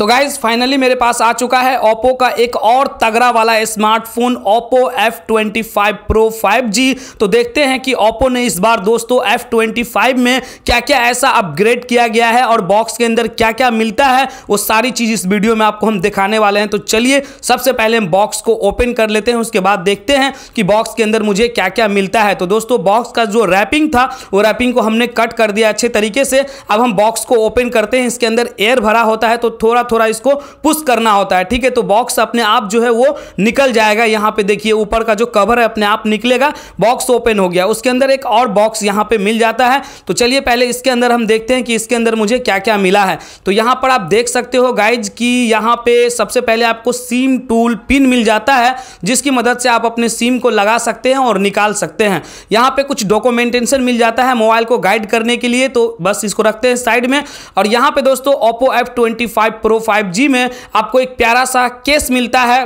तो guys finally मेरे पास आ चुका है ओप्पो का एक और तगड़ा वाला smartphone Oppo F twenty five pro five G तो देखते हैं कि ओप्पो ने इस बार दोस्तों एफ ट्वेंटी फाइव में क्या क्या ऐसा अपग्रेड किया गया है और बॉक्स के अंदर क्या क्या मिलता है वो सारी चीज़ इस वीडियो में आपको हम दिखाने वाले हैं तो चलिए सबसे पहले हम बॉक्स को ओपन कर लेते हैं उसके बाद देखते हैं कि बॉक्स के अंदर मुझे क्या क्या मिलता है तो दोस्तों बॉक्स का जो रैपिंग था वो रैपिंग को हमने कट कर दिया अच्छे तरीके से अब हम बॉक्स को ओपन करते हैं इसके अंदर एयर भरा होता है तो थोड़ा थोड़ा इसको पुश करना होता है ठीक है तो बॉक्स अपने आप जो है वो निकल जाएगा यहाँ पे देखिए ऊपर का जो कवर है अपने आप निकलेगा बॉक्स ओपन हो गया उसके अंदर एक और बॉक्स यहाँ पे मिल जाता है तो चलिए पहले इसके अंदर हम देखते हैं कि इसके अंदर मुझे क्या क्या मिला है तो यहाँ पर आप देख सकते हो गाइज कि यहाँ पे सबसे पहले आपको सिम टूल पिन मिल जाता है जिसकी मदद से आप अपने सिम को लगा सकते हैं और निकाल सकते हैं यहाँ पे कुछ डॉक्यूमेंटेशन मिल जाता है मोबाइल को गाइड करने के लिए तो बस इसको रखते हैं साइड में और यहाँ पे दोस्तों Oppo F twenty five pro five में आपको एक प्यारा सा केस मिलता है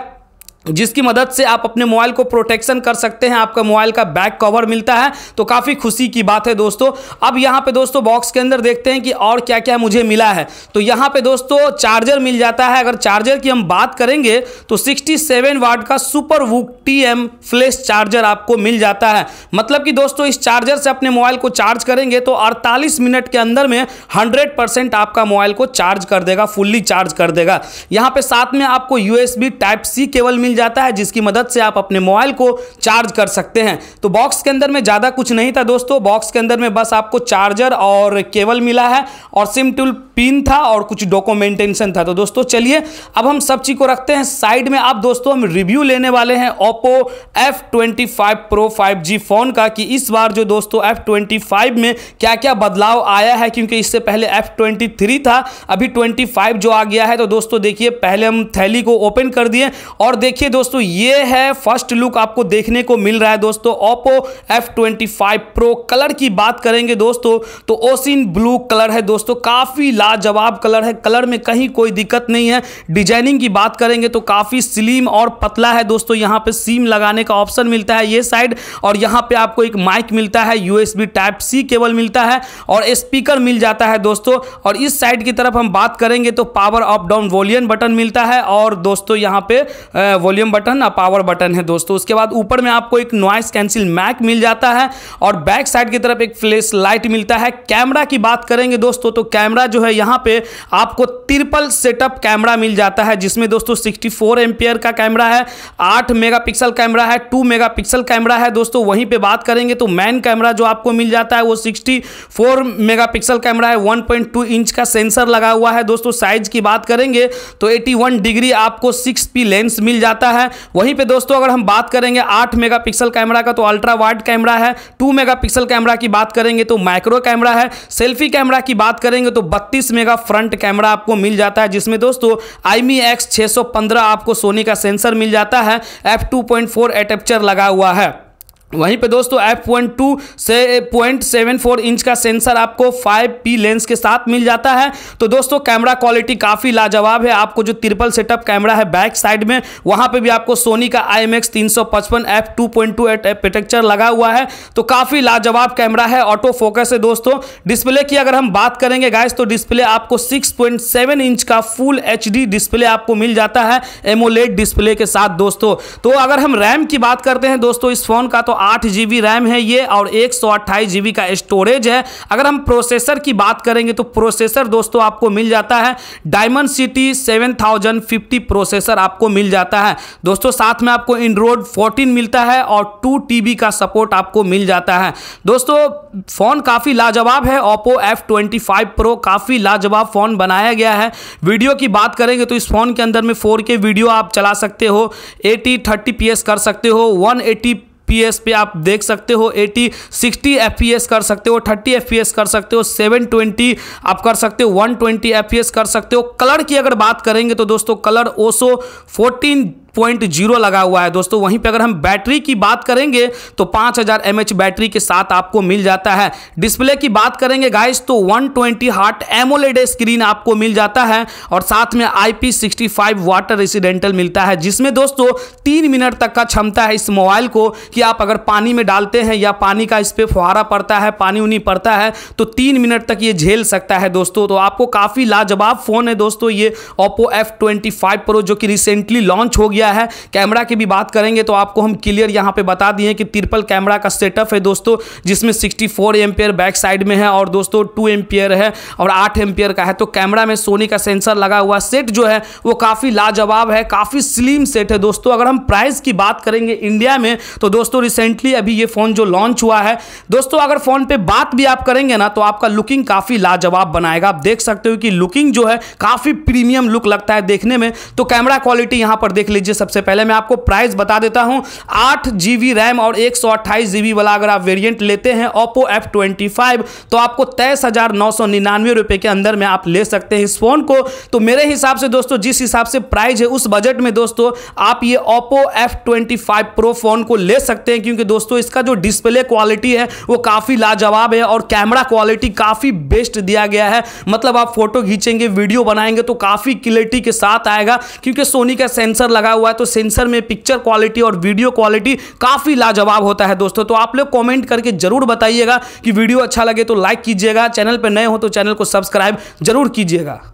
जिसकी मदद से आप अपने मोबाइल को प्रोटेक्शन कर सकते हैं आपका मोबाइल का बैक कवर मिलता है तो काफ़ी खुशी की बात है दोस्तों अब यहाँ पे दोस्तों बॉक्स के अंदर देखते हैं कि और क्या क्या मुझे मिला है तो यहाँ पे दोस्तों चार्जर मिल जाता है अगर चार्जर की हम बात करेंगे तो 67 वाट का super VOOC T M flash charger आपको मिल जाता है मतलब कि दोस्तों इस चार्जर से अपने मोबाइल को चार्ज करेंगे तो अड़तालीस मिनट के अंदर में हंड्रेड आपका मोबाइल को चार्ज कर देगा फुल्ली चार्ज कर देगा यहाँ पर साथ में आपको यू टाइप सी केबल मिल जाता है जिसकी मदद से आप अपने मोबाइल को चार्ज कर सकते हैं तो बॉक्स के अंदर में ज़्यादा कुछ नहीं था दोस्तों बॉक्स के अंदर में बस आपको चार्जर और केबल मिला है और सिम टूल पिन था और कुछ डॉक्यूमेंटेशन था तो दोस्तों चलिए अब हम सब चीज़ को रखते हैं साइड में आप दोस्तों हम रिव्यू लेने वाले हैं Oppo F twenty five pro five G phone का कि इस बार जो दोस्तों एफ ट्वेंटी फाइव में क्या क्या बदलाव आया है क्योंकि इससे पहले एफ ट्वेंटी थ्री था अभी ट्वेंटी फाइव जो आ गया है तो दोस्तों देखिए पहले हम थैली को ओपन कर दिए और देखिए देखिए दोस्तों ये है फर्स्ट लुक आपको देखने को मिल रहा है दोस्तों Oppo F twenty five pro colour की बात करेंगे दोस्तों तो ओसिन ब्लू कलर है दोस्तों काफ़ी लाजवाब कलर है कलर में कहीं कोई दिक्कत नहीं है डिजाइनिंग की बात करेंगे तो काफ़ी स्लिम और पतला है दोस्तों यहाँ पे सीम लगाने का ऑप्शन मिलता है ये साइड और यहाँ पे आपको एक माइक मिलता है यू टाइप सी केबल मिलता है और स्पीकर मिल जाता है दोस्तों और इस साइड की तरफ हम बात करेंगे तो power up down volume button मिलता है और दोस्तों यहाँ पे वॉल्यूम बटन और पावर बटन है दोस्तों उसके बाद ऊपर में आपको एक नॉइस कैंसिल मैक मिल जाता है और बैक साइड की तरफ एक फ्लैश लाइट मिलता है कैमरा की बात करेंगे दोस्तों तो कैमरा जो है यहाँ पे आपको ट्रिपल सेटअप कैमरा मिल जाता है जिसमें दोस्तों सिक्सटी फोर का कैमरा है आठ मेगा कैमरा है टू मेगा कैमरा है दोस्तों वहीं पर बात करेंगे तो मैन कैमरा जो आपको मिल जाता है वो 64 मेगापिक्सल कैमरा है वन इंच का सेंसर लगा हुआ है दोस्तों साइज की बात करेंगे तो 81 डिग्री आपको सिक्स लेंस मिल जाता आता है वहीं पे दोस्तों अगर हम बात करेंगे आठ मेगापिक्सल कैमरा का तो अल्ट्रा वाइड कैमरा है टू मेगापिक्सल कैमरा की बात करेंगे तो माइक्रो कैमरा है सेल्फी कैमरा की बात करेंगे तो बत्तीस मेगा फ्रंट कैमरा आपको मिल जाता है जिसमें दोस्तों आईमी एक्स आपको सोनी का सेंसर मिल जाता है एफ टू पॉइंट फोर लगा हुआ है वहीं पे दोस्तों एफ पॉइंट टू से पॉइंट सेवन फोर इंच का सेंसर आपको फाइव पी लेंस के साथ मिल जाता है तो दोस्तों कैमरा क्वालिटी काफ़ी लाजवाब है आपको जो ट्रिपल सेटअप कैमरा है बैक साइड में वहाँ पे भी आपको सोनी का आई एम एक्स तीन सौ पचपन F two point two eight पेटेक्चर लगा हुआ है तो काफ़ी लाजवाब कैमरा है ऑटो फोकस है दोस्तों डिस्प्ले की अगर हम बात करेंगे गाइस तो डिस्प्ले आपको सिक्स पॉइंट सेवन इंच का फुल एच डी डिस्प्ले आपको मिल जाता है एमोलेट डिस्प्ले के साथ दोस्तों तो अगर हम रैम की बात करते हैं दोस्तों इस फोन का तो आठ जी रैम है ये और एक सौ का स्टोरेज है अगर हम प्रोसेसर की बात करेंगे तो प्रोसेसर दोस्तों आपको मिल जाता है डायमंड सिटी 7050 प्रोसेसर आपको मिल जाता है दोस्तों साथ में आपको एंड्रॉयड 14 मिलता है और टी बी का सपोर्ट आपको मिल जाता है दोस्तों फ़ोन काफ़ी लाजवाब है ओप्पो एफ ट्वेंटी प्रो काफ़ी लाजवाब फ़ोन बनाया गया है वीडियो की बात करेंगे तो इस फ़ोन के अंदर में फोर वीडियो आप चला सकते हो एटी थर्टी पी कर सकते हो वन पे आप देख सकते हो 80 60 एफ कर सकते हो 30 एफ कर सकते हो 720 आप कर सकते हो 120 एफ कर सकते हो कलर की अगर बात करेंगे तो दोस्तों कलर ओसो 14 पॉइंट जीरो लगा हुआ है दोस्तों वहीं पर अगर हम बैटरी की बात करेंगे तो पांच हज़ार बैटरी के साथ आपको मिल जाता है डिस्प्ले की बात करेंगे गाइस तो 120 ट्वेंटी हार्ट एमोलेड स्क्रीन आपको मिल जाता है और साथ में I P sixty five water resistant मिलता है जिसमें दोस्तों तीन मिनट तक का क्षमता है इस मोबाइल को कि आप अगर पानी में डालते हैं या पानी का इस पर फुहारा पड़ता है पानी उनी पड़ता है तो तीन मिनट तक ये झेल सकता है दोस्तों तो आपको काफ़ी लाजवाब फ़ोन है दोस्तों ये Oppo F twenty five pro जो कि रिसेंटली लॉन्च हो गया दिया है कैमरा की भी बात करेंगे तो आपको हम क्लियर यहाँ पे बता दिए कि ट्रिपल कैमरा का सेटअप है दोस्तों जिसमें 64 फोर बैक साइड में है और दोस्तों टू एम्पियर है और आठ एम्पियर का है तो कैमरा में सोनी का सेंसर लगा हुआ सेट जो है वो काफ़ी लाजवाब है काफ़ी स्लिम सेट है दोस्तों अगर हम प्राइस की बात करेंगे इंडिया में तो दोस्तों रिसेंटली अभी ये फ़ोन जो लॉन्च हुआ है दोस्तों अगर फ़ोन पर बात भी आप करेंगे ना तो आपका लुकिंग काफ़ी लाजवाब बनाएगा आप देख सकते हो कि लुकिंग जो है काफ़ी प्रीमियम लुक लगता है देखने में तो कैमरा क्वालिटी यहाँ पर देख लीजिए लीजिए सबसे पहले मैं आपको प्राइस बता देता हूँ आठ जी रैम और एक सौ वाला अगर आप वेरियंट लेते हैं ओप्पो एफ तो आपको तेईस हज़ार नौ सौ निन्यानवे रुपये के अंदर में आप ले सकते हैं इस फ़ोन को तो मेरे हिसाब से दोस्तों जिस हिसाब से प्राइस है उस बजट में दोस्तों आप ये Oppo F twenty five pro phone को ले सकते हैं क्योंकि दोस्तों इसका जो डिस्प्ले क्वालिटी है वो काफ़ी लाजवाब है और कैमरा क्वालिटी काफ़ी बेस्ट दिया गया है मतलब आप फोटो खींचेंगे वीडियो बनाएंगे तो काफ़ी क्लियरिटी के साथ आएगा क्योंकि सोनी का सेंसर लगा हुआ हुआ है तो सेंसर में पिक्चर क्वालिटी और वीडियो क्वालिटी काफ़ी लाजवाब होता है दोस्तों तो आप लोग कॉमेंट करके ज़रूर बताइएगा कि वीडियो अच्छा लगे तो लाइक कीजिएगा चैनल पर नए हो तो चैनल को सब्सक्राइब जरूर कीजिएगा